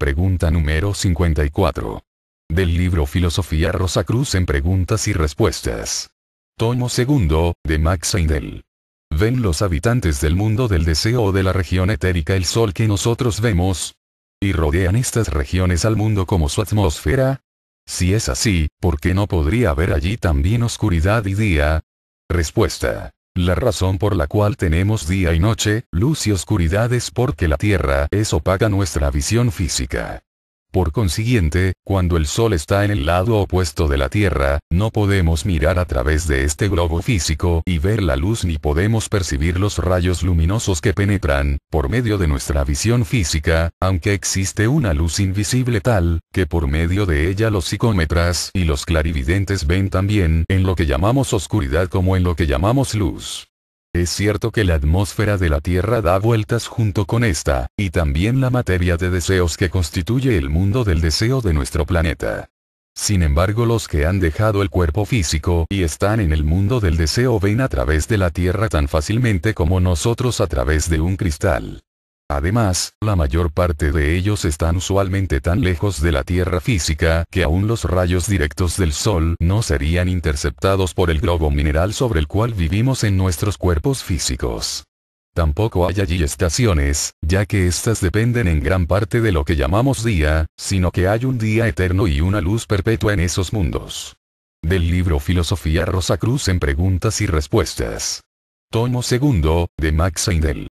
Pregunta número 54. Del libro Filosofía Rosa Cruz en Preguntas y Respuestas. Tomo segundo, de Max Heindel. ¿Ven los habitantes del mundo del deseo o de la región etérica el sol que nosotros vemos? ¿Y rodean estas regiones al mundo como su atmósfera? Si es así, ¿por qué no podría haber allí también oscuridad y día? Respuesta. La razón por la cual tenemos día y noche, luz y oscuridad es porque la Tierra es opaca nuestra visión física. Por consiguiente, cuando el Sol está en el lado opuesto de la Tierra, no podemos mirar a través de este globo físico y ver la luz ni podemos percibir los rayos luminosos que penetran, por medio de nuestra visión física, aunque existe una luz invisible tal, que por medio de ella los psicómetras y los clarividentes ven también en lo que llamamos oscuridad como en lo que llamamos luz. Es cierto que la atmósfera de la Tierra da vueltas junto con esta, y también la materia de deseos que constituye el mundo del deseo de nuestro planeta. Sin embargo, los que han dejado el cuerpo físico y están en el mundo del deseo ven a través de la Tierra tan fácilmente como nosotros a través de un cristal. Además, la mayor parte de ellos están usualmente tan lejos de la Tierra física que aún los rayos directos del Sol no serían interceptados por el globo mineral sobre el cual vivimos en nuestros cuerpos físicos. Tampoco hay allí estaciones, ya que éstas dependen en gran parte de lo que llamamos día, sino que hay un día eterno y una luz perpetua en esos mundos. Del libro Filosofía Rosa Cruz en Preguntas y Respuestas. Tomo segundo, de Max Heindel.